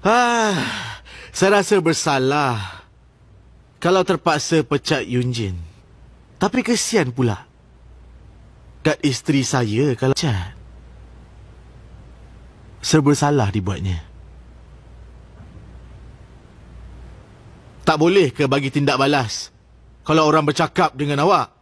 Ah, saya rasa bersalah kalau terpaksa pecat Yunjin. Tapi kesian pula. Kat isteri saya kalau pecat. Serba salah dibuatnya. Tak boleh ke bagi tindak balas kalau orang bercakap dengan awak?